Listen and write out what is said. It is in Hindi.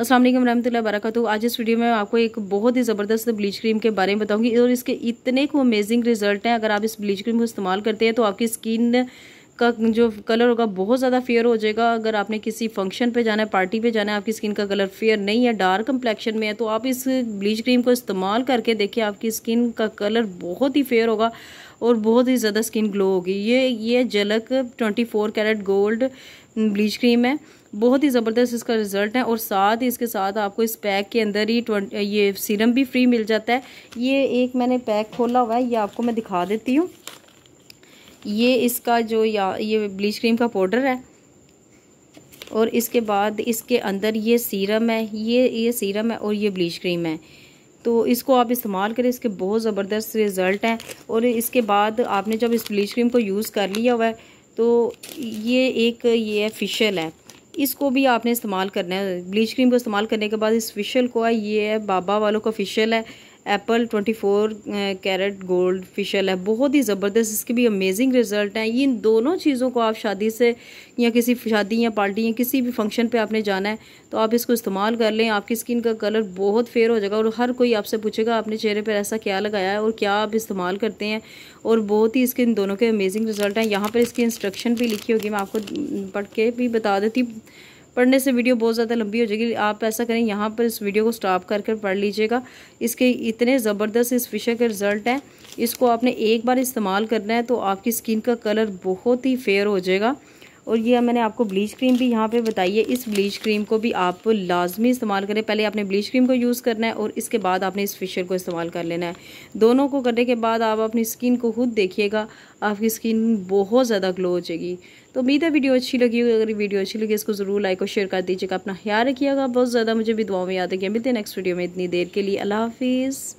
असलम वालेकुम रहमतुल्लाहि आज इस वीडियो में आपको एक बहुत ही ज़बरदस्त ब्लीच क्रीम के बारे में बताऊंगी और इसके इतने को अमेजिंग रिजल्ट हैं अगर आप इस ब्लीच क्रीम को इस्तेमाल करते हैं तो आपकी स्किन का जो कलर होगा बहुत ज़्यादा फेयर हो जाएगा अगर आपने किसी फंक्शन पे जाना है पार्टी पे जाना है आपकी स्किन का कलर फेयर नहीं है डार्क कम्प्लेक्शन में है तो आप इस ब्लीच क्रीम को इस्तेमाल करके देखिए आपकी स्किन का कलर बहुत ही फेयर होगा और बहुत ही ज़्यादा स्किन ग्लो होगी ये ये झलक twenty four carat gold bleach cream है बहुत ही ज़बरदस्त इसका रिज़ल्ट है और साथ ही इसके साथ आपको इस पैक के अंदर ही ट्वेंट ये सीरम भी फ्री मिल जाता है ये एक मैंने पैक खोला हुआ है ये आपको मैं दिखा देती हूँ ये इसका जो या ये ब्लीच क्रीम का पाउडर है और इसके बाद इसके अंदर ये सीरम है ये ये सीरम है और ये ब्लीच क्रीम है तो इसको आप इस्तेमाल करें इसके बहुत ज़बरदस्त रिज़ल्ट हैं और इसके बाद आपने जब इस ब्लीच क्रीम को यूज़ कर लिया हुआ है तो ये एक ये फिशल है इसको भी आपने इस्तेमाल करना है ब्लीच क्रीम को इस्तेमाल करने के बाद इस फेशियल को है ये है बाबा वालों का फेशियल है एप्पल 24 कैरेट गोल्ड फिशल है बहुत ही ज़बरदस्त इसके भी अमेजिंग रिज़ल्ट हैं ये इन दोनों चीज़ों को आप शादी से या किसी शादी या पार्टी या किसी भी फंक्शन पे आपने जाना है तो आप इसको इस्तेमाल कर लें आपकी स्किन का कलर बहुत फेयर हो जाएगा और हर कोई आपसे पूछेगा आपने चेहरे पर ऐसा क्या लगाया है और क्या आप इस्तेमाल करते हैं और बहुत ही इसके इन दोनों के अमेजिंग रिज़ल्ट हैं यहाँ पर इसकी इंस्ट्रक्शन भी लिखी होगी मैं आपको पढ़ के भी बता देती पढ़ने से वीडियो बहुत ज़्यादा लंबी हो जाएगी आप ऐसा करें यहाँ पर इस वीडियो को स्टॉप कर कर पढ़ लीजिएगा इसके इतने ज़बरदस्त इस विषय के रिज़ल्ट हैं इसको आपने एक बार इस्तेमाल करना है तो आपकी स्किन का कलर बहुत ही फेयर हो जाएगा और ये मैंने आपको ब्लीच क्रीम भी यहाँ पे बताई है इस ब्लीच क्रीम को भी आप लाजमी इस्तेमाल करें पहले आपने ब्लीच क्रीम को यूज़ करना है और इसके बाद आपने इस फेशियल को इस्तेमाल कर लेना है दोनों को करने के बाद आप अपनी स्किन को खुद देखिएगा आपकी स्किन बहुत ज़्यादा ग्लो हो जाएगी तो उम्मीद है वीडियो अच्छी लगी होगी अगर वीडियो अच्छी लगी इसको ज़रूर लाइक और शेयर कर दीजिएगा अपना ख्याल रखिएगा बहुत ज़्यादा मुझे भी दुआ में याद कि मिलते हैं नेक्स्ट वीडियो में इतनी देर के लिए अल्लाह हाफिज़